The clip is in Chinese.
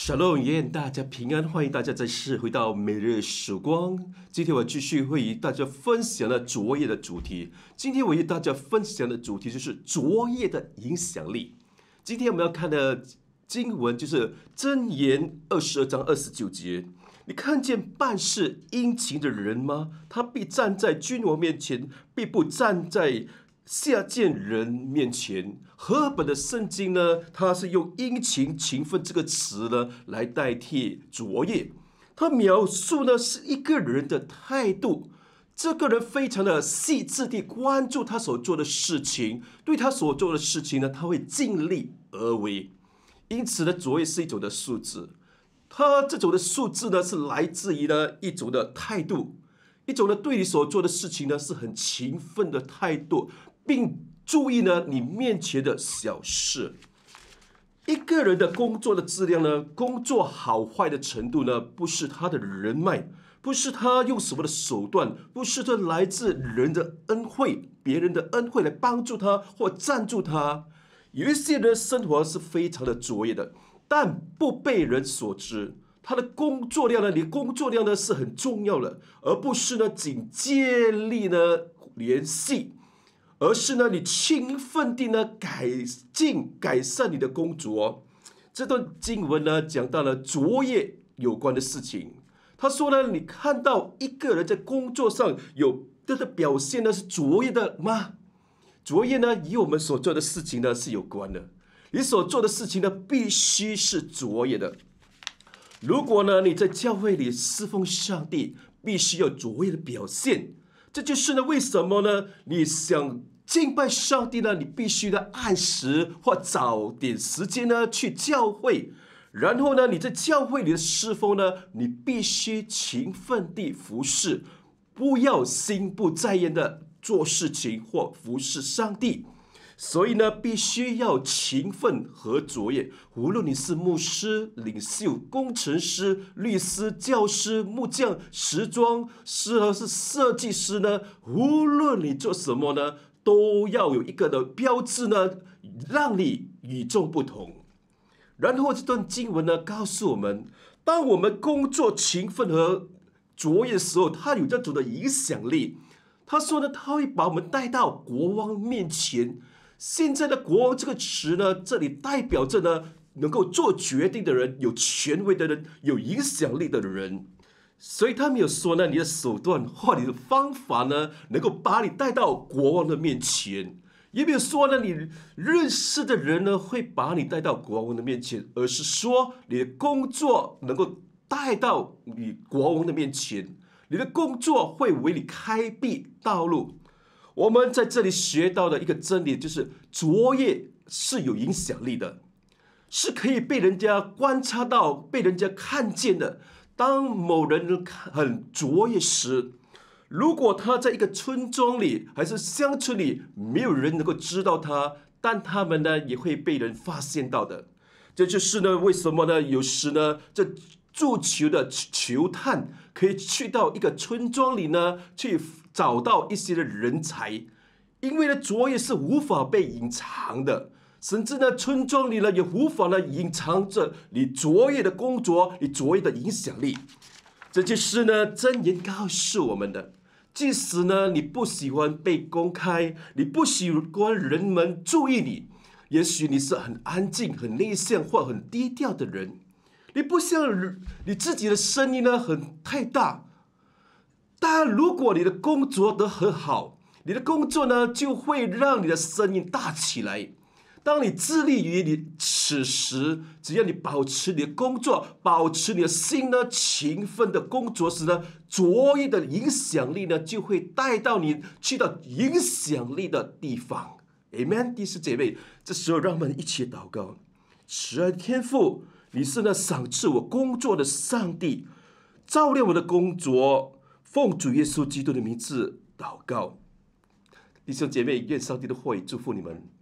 小乐，愿大家平安，欢迎大家再次回到每日时光。今天我继续会与大家分享了昨夜的主题。今天我与大家分享的主题就是昨夜的影响力。今天我们要看的经文就是《箴言》二十二章二十九节。你看见办事殷勤的人吗？他必站在君王面前，必不站在。下贱人面前，荷本的圣经呢？他是用殷勤勤奋这个词呢来代替卓越。他描述呢是一个人的态度，这个人非常的细致地关注他所做的事情，对他所做的事情呢，他会尽力而为。因此呢，卓越是一种的素质，他这种的素质呢是来自于呢一种的态度，一种呢对你所做的事情呢是很勤奋的态度。并注意呢，你面前的小事。一个人的工作的质量呢，工作好坏的程度呢，不是他的人脉，不是他用什么的手段，不是他来自人的恩惠，别人的恩惠来帮助他或赞助他。有一些人生活是非常的卓越的，但不被人所知。他的工作量呢，你工作量呢是很重要的，而不是呢仅建立呢联系。而是呢，你勤奋地呢改进、改善你的工作这段经文呢讲到了作业有关的事情。他说呢，你看到一个人在工作上有他的表现呢是卓越的吗？卓越呢与我们所做的事情呢是有关的。你所做的事情呢必须是卓越的。如果呢你在教会里侍奉上帝，必须要卓越的表现。这就是呢，为什么呢？你想敬拜上帝呢，你必须得按时或早点时间呢去教会，然后呢你在教会里的侍奉呢，你必须勤奋地服侍，不要心不在焉的做事情或服侍上帝。所以呢，必须要勤奋和卓越。无论你是牧师、领袖、工程师、律师、教师、木匠、时装师，还是设计师呢，无论你做什么呢，都要有一个的标志呢，让你与众不同。然后这段经文呢，告诉我们：当我们工作勤奋和卓越的时候，他有这种的影响力。他说呢，他会把我们带到国王面前。现在的“国”王”这个词呢，这里代表着呢，能够做决定的人、有权威的人、有影响力的人。所以他没有说呢，你的手段或你的方法呢，能够把你带到国王的面前；也没有说呢，你认识的人呢，会把你带到国王的面前，而是说你的工作能够带到你国王的面前，你的工作会为你开辟道路。我们在这里学到的一个真理就是，卓越是有影响力的，是可以被人家观察到、被人家看见的。当某人很卓越时，如果他在一个村庄里还是乡村里，没有人能够知道他，但他们呢也会被人发现到的。这就是呢，为什么呢？有时呢，这。铸球的球探可以去到一个村庄里呢，去找到一些的人才，因为呢，卓越是无法被隐藏的，甚至呢，村庄里呢也无法呢隐藏着你卓越的工作，你卓越的影响力。这就是呢，真言告诉我们的。即使呢，你不喜欢被公开，你不喜欢人们注意你，也许你是很安静、很内向或很低调的人。你不像你自己的声音呢，很太大。但如果你的工作得很好，你的工作呢，就会让你的声音大起来。当你致力于你此时，只要你保持你的工作，保持你的心呢，勤奋的工作时呢，卓越的影响力呢，就会带到你去到影响力的地方。Amen，弟兄姐妹，这时候让我们一起祷告，慈爱的天父。你是那赏赐我工作的上帝，照亮我的工作。奉主耶稣基督的名字祷告，弟兄姐妹，愿上帝的话语祝福你们。